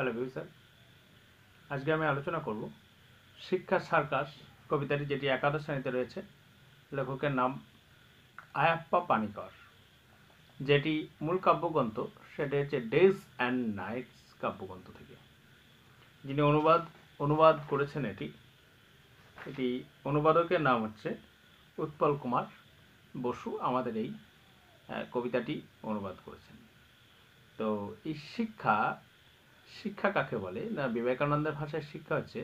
hello sir আজকে আমি আলোচনা করব শিক্ষা সার্কাস কবিতাটি যেটি একাদশ শ্রেণীতে রয়েছে লেখকের নাম আয়াপ্পা পানিকর যেটি মূল কাব্যগ্রন্থ সেটি হচ্ছে ডেজ অ্যান্ড নাইটস কাব্যগ্রন্থ থেকে যিনি অনুবাদ অনুবাদ করেছেন এটি এটি অনুবাদকের নাম হচ্ছে উৎপল কুমার বসু আমাদের এই কবিতাটি অনুবাদ করেছেন তো এই শিক্ষা শিক্ষা কাকে বলে না বিবেকানন্দের ভাষায় শিক্ষা হচ্ছে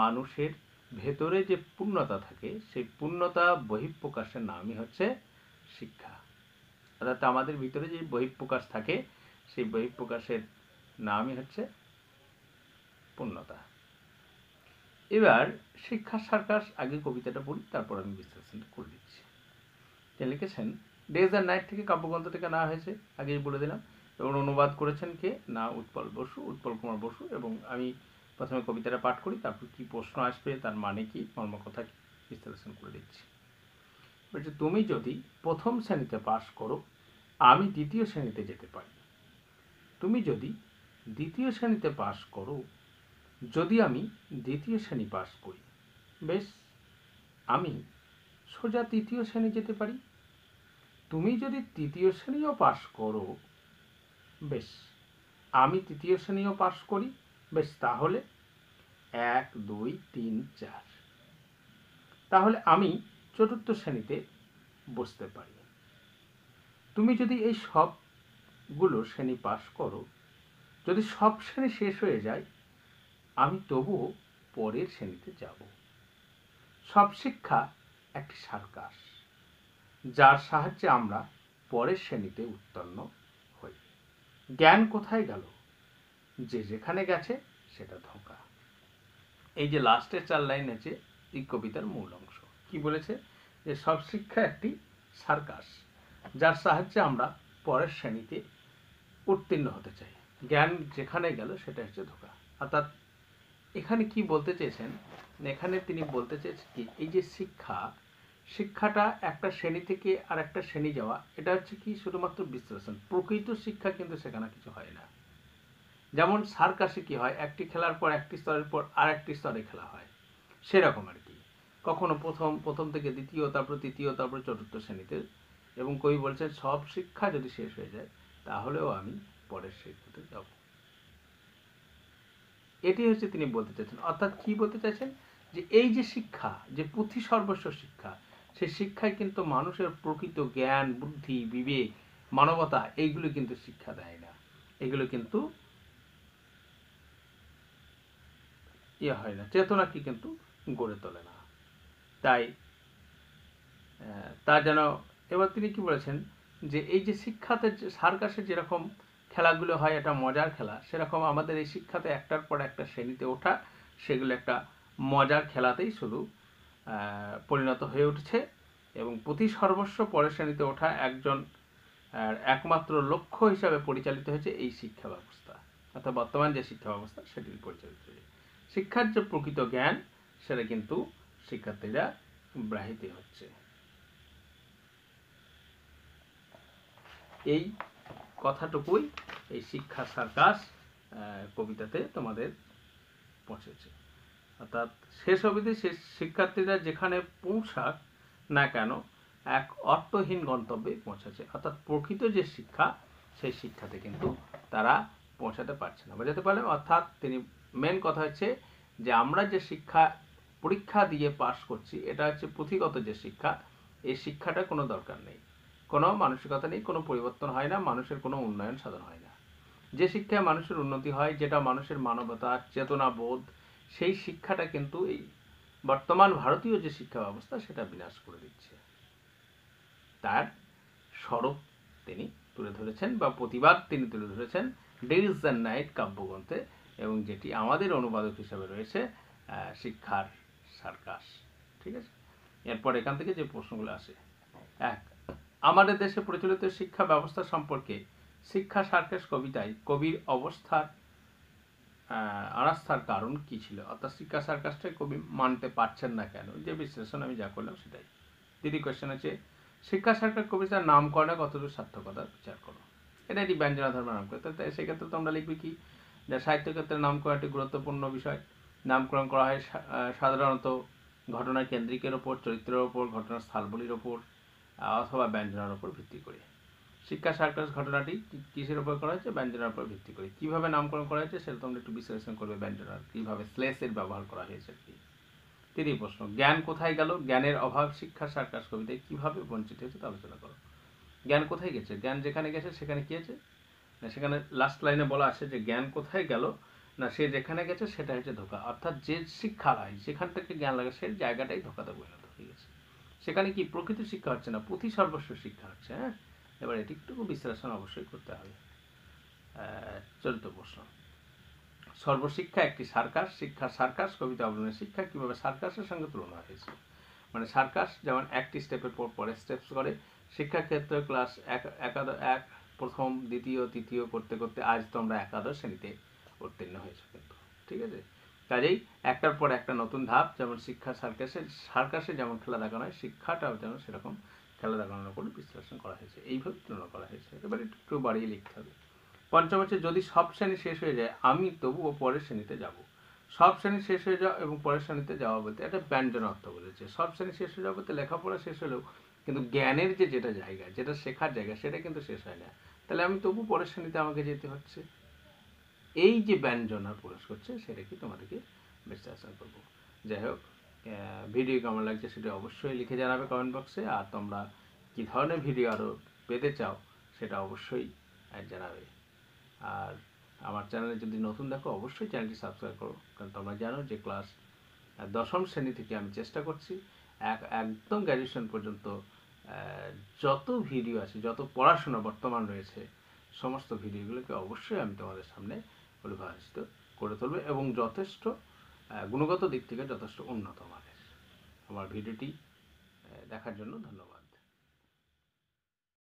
মানুষের ভেতরে যে পূর্ণতা থাকে সেই পূর্ণতা বহিঃপ্রকাশের নামই হচ্ছে শিক্ষা অর্থাৎ আমাদের ভিতরে যে বহিঃপ্রকাশ থাকে সেই বহিঃপ্রকাশের নামই হচ্ছে পূর্ণতা এবার শিক্ষা সার্কাস আগে কবিতাটা পড়ি তারপর আমি বিশ্লেষণ করে দিচ্ছি তিনি লিখেছেন ডেজ আর নাইট থেকে কাব্যগ্রন্থ থেকে নেওয়া হয়েছে আগেই বলে দিলাম এবং অনুবাদ করেছেন কে না উৎপল বসু উৎপল কুমার বসু এবং আমি প্রথমে কবিতাটা পাঠ করি তারপর কি প্রশ্ন আসবে তার মানে কি মর্মকথা কি বিশ্লেষণ করে দিচ্ছি বলছে তুমি যদি প্রথম শ্রেণীতে পাশ করো আমি দ্বিতীয় শ্রেণীতে যেতে পারি তুমি যদি দ্বিতীয় শ্রেণীতে পাশ করো যদি আমি দ্বিতীয় শ্রেণী পাশ করি বেশ আমি সোজা তৃতীয় শ্রেণী যেতে পারি তুমি যদি তৃতীয় শ্রেণীও পাশ করো বেশ আমি তৃতীয় শ্রেণীও পাশ করি বেশ তাহলে এক দুই তিন চার তাহলে আমি চতুর্থ শ্রেণীতে বসতে পারি তুমি যদি এই সবগুলো শ্রেণী পাশ করো যদি সব শ্রেণী শেষ হয়ে যায় আমি তবুও পরের শ্রেণীতে যাব সব শিক্ষা একটি সার্কাস যার সাহায্যে আমরা পরের শ্রেণীতে উত্তীর্ণ জ্ঞান কোথায় গেল যে যেখানে গেছে সেটা ধোঁকা এই যে লাস্টের চার লাইন আছে এই কবিতার মূল অংশ কি বলেছে যে সব শিক্ষা একটি সার্কাস যার সাহায্যে আমরা পরের শ্রেণীতে উত্তীর্ণ হতে চাই জ্ঞান যেখানে গেল সেটা হচ্ছে ধোঁকা অর্থাৎ এখানে কি বলতে চেয়েছেন এখানে তিনি বলতে চেয়েছেন কি এই যে শিক্ষা শিক্ষাটা একটা শ্রেণী থেকে আর একটা শ্রেণী যাওয়া এটা হচ্ছে কি শুধুমাত্র বিশ্লেষণ প্রকৃত শিক্ষা কিন্তু সেখানে কিছু হয় না যেমন সার্কাসে কি হয় একটি খেলার পর একটি স্তরের পর আর একটি স্তরে খেলা হয় সেরকম আর কি কখনো প্রথম প্রথম থেকে দ্বিতীয় তারপর তৃতীয় তারপর চতুর্থ শ্রেণীতে এবং কবি বলছেন সব শিক্ষা যদি শেষ হয়ে যায় তাহলেও আমি পরের শিক্ষাতে যাব এটি হচ্ছে তিনি বলতে চাইছেন অর্থাৎ কি বলতে চাইছেন যে এই যে শিক্ষা যে পুঁথি সর্বস্ব শিক্ষা সেই শিক্ষায় কিন্তু মানুষের প্রকৃত জ্ঞান বুদ্ধি বিবেক মানবতা এইগুলো কিন্তু শিক্ষা দেয় না এগুলো কিন্তু ইয়ে হয় না চেতনাকে কিন্তু গড়ে তোলে না তাই তা যেন এবার তিনি কি বলেছেন যে এই যে শিক্ষাতে সার্কাসে যেরকম খেলাগুলো হয় এটা মজার খেলা সেরকম আমাদের এই শিক্ষাতে একটার পর একটা শ্রেণীতে ওঠা সেগুলো একটা মজার খেলাতেই শুধু পরিণত হয়ে উঠছে এবং প্রতি সর্বস্ব পরের শ্রেণীতে ওঠা একজন একমাত্র লক্ষ্য হিসাবে পরিচালিত হয়েছে এই শিক্ষা ব্যবস্থা অর্থাৎ বর্তমান যে শিক্ষা ব্যবস্থা সেটি পরিচালিত হয়েছে শিক্ষার যে প্রকৃত জ্ঞান সেটা কিন্তু শিক্ষার্থীরা ব্রাহিত হচ্ছে এই কথাটুকুই এই শিক্ষা সার্কাস কবিতাতে তোমাদের পৌঁছেছে অর্থাৎ শেষ অবধি শেষ শিক্ষার্থীরা যেখানে পৌঁছাক না কেন এক অর্থহীন গন্তব্যে পৌঁছাচ্ছে অর্থাৎ প্রকৃত যে শিক্ষা সেই শিক্ষাতে কিন্তু তারা পৌঁছাতে পারছে না বোঝাতে পারলেন অর্থাৎ তিনি মেন কথা হচ্ছে যে আমরা যে শিক্ষা পরীক্ষা দিয়ে পাশ করছি এটা হচ্ছে পুঁথিগত যে শিক্ষা এই শিক্ষাটা কোনো দরকার নেই কোনো মানসিকতা নেই কোনো পরিবর্তন হয় না মানুষের কোনো উন্নয়ন সাধন হয় না যে শিক্ষায় মানুষের উন্নতি হয় যেটা মানুষের মানবতা চেতনা বোধ সেই শিক্ষাটা কিন্তু এই বর্তমান ভারতীয় যে শিক্ষা ব্যবস্থা সেটা বিনাশ করে দিচ্ছে তার স্বরূপ তিনি তুলে ধরেছেন বা প্রতিবাদ তিনি তুলে ধরেছেন ডেইজ দ্য নাইট কাব্যগ্রন্থে এবং যেটি আমাদের অনুবাদক হিসাবে রয়েছে শিক্ষার সার্কাস ঠিক আছে এরপর এখান থেকে যে প্রশ্নগুলো আসে এক আমাদের দেশে প্রচলিত শিক্ষা ব্যবস্থা সম্পর্কে শিক্ষা সার্কাস কবিতায় কবির অবস্থার আনাস্থার কারণ কি ছিল অর্থাৎ শিক্ষা সার্কাসটাই কবি মানতে পারছেন না কেন যে বিশ্লেষণ আমি যা করলাম সেটাই দ্বিতীয় কোয়েশ্চেন আছে শিক্ষা সার্কাস কবিতার নামকরণে কতটুকু সার্থকতা বিচার করো এটা একটি ব্যঞ্জনা ধর্মের নাম করে তাই সেক্ষেত্রে তোমরা লিখবে কি যা সাহিত্যক্ষেত্রে নামকরণ একটি গুরুত্বপূর্ণ বিষয় নামকরণ করা হয় সাধারণত ঘটনা কেন্দ্রিকের ওপর চরিত্রের ওপর ঘটনার স্থানগুলির ওপর অথবা ব্যঞ্জনার ওপর ভিত্তি করে শিক্ষা সার্কাস ঘটনাটি কিসের উপর করা হয়েছে ব্যঞ্জনার উপর ভিত্তি করে কীভাবে নামকরণ করা হয়েছে সেটা তোমরা একটু বিশ্লেষণ করবে ব্যঞ্জনার কীভাবে স্লেসের ব্যবহার করা হয়েছে কি তৃতীয় প্রশ্ন জ্ঞান কোথায় গেল জ্ঞানের অভাব শিক্ষা সার্কাস কবিতায় কীভাবে বঞ্চিত হয়েছে তা আলোচনা করো জ্ঞান কোথায় গেছে জ্ঞান যেখানে গেছে সেখানে কী আছে না সেখানে লাস্ট লাইনে বলা আছে যে জ্ঞান কোথায় গেল না সে যেখানে গেছে সেটা হচ্ছে ধোকা অর্থাৎ যে শিক্ষা লাইন সেখান থেকে জ্ঞান লাগে সেই জায়গাটাই ধোকাতে পরিণত হয়ে গেছে সেখানে কি প্রকৃত শিক্ষা হচ্ছে না পুঁথি সর্বস্ব শিক্ষা হচ্ছে হ্যাঁ এবার এটি একটু বিশ্লেষণ অবশ্যই করতে হবে চলিত প্রশ্ন সর্বশিক্ষা একটি সার্কাস শিক্ষা সার্কাস কবিতা অবলম্বনে শিক্ষা কীভাবে সার্কাসের সঙ্গে তুলনা হয়েছে মানে সার্কাস যেমন একটি স্টেপের পর পরে স্টেপস করে শিক্ষাক্ষেত্রে ক্লাস এক একাদশ এক প্রথম দ্বিতীয় তৃতীয় করতে করতে আজ তোমরা একাদশ শ্রেণীতে উত্তীর্ণ হয়েছো কিন্তু ঠিক আছে কাজেই একটার পর একটা নতুন ধাপ যেমন শিক্ষা সার্কাসে সার্কাসে যেমন খেলা দেখানো হয় শিক্ষাটাও যেন সেরকম খেলা দেখানোর করে বিশ্লেষণ করা হয়েছে এইভাবে তুলনা করা হয়েছে এবার একটু বাড়িয়ে লিখতে হবে পঞ্চম হচ্ছে যদি সব শ্রেণী শেষ হয়ে যায় আমি তবুও পরের শ্রেণীতে যাব সব শ্রেণী শেষ হয়ে যাওয়া এবং পরের শ্রেণীতে যাওয়া বলতে একটা ব্যঞ্জন অর্থ বলেছে সব শ্রেণী শেষ হয়ে যাওয়া বলতে লেখাপড়া শেষ হলেও কিন্তু জ্ঞানের যে যেটা জায়গা যেটা শেখার জায়গা সেটা কিন্তু শেষ হয় না তাহলে আমি তবু পরের শ্রেণীতে আমাকে যেতে হচ্ছে এই যে আর প্রকাশ করছে সেটা কি তোমাদেরকে বিশ্লেষণ করবো যাই হোক ভিডিও কেমন লাগছে সেটা অবশ্যই লিখে জানাবে কমেন্ট বক্সে আর তোমরা কী ধরনের ভিডিও আরও পেতে চাও সেটা অবশ্যই জানাবে আর আমার চ্যানেলে যদি নতুন দেখো অবশ্যই চ্যানেলটি সাবস্ক্রাইব করো কারণ তোমরা জানো যে ক্লাস দশম শ্রেণী থেকে আমি চেষ্টা করছি এক একদম গ্র্যাজুয়েশন পর্যন্ত যত ভিডিও আছে যত পড়াশোনা বর্তমান রয়েছে সমস্ত ভিডিওগুলোকে অবশ্যই আমি তোমাদের সামনে পরিভাষিত করে তুলবো এবং যথেষ্ট গুণগত দিক থেকে যথেষ্ট উন্নত মানের আমার ভিডিওটি দেখার জন্য ধন্যবাদ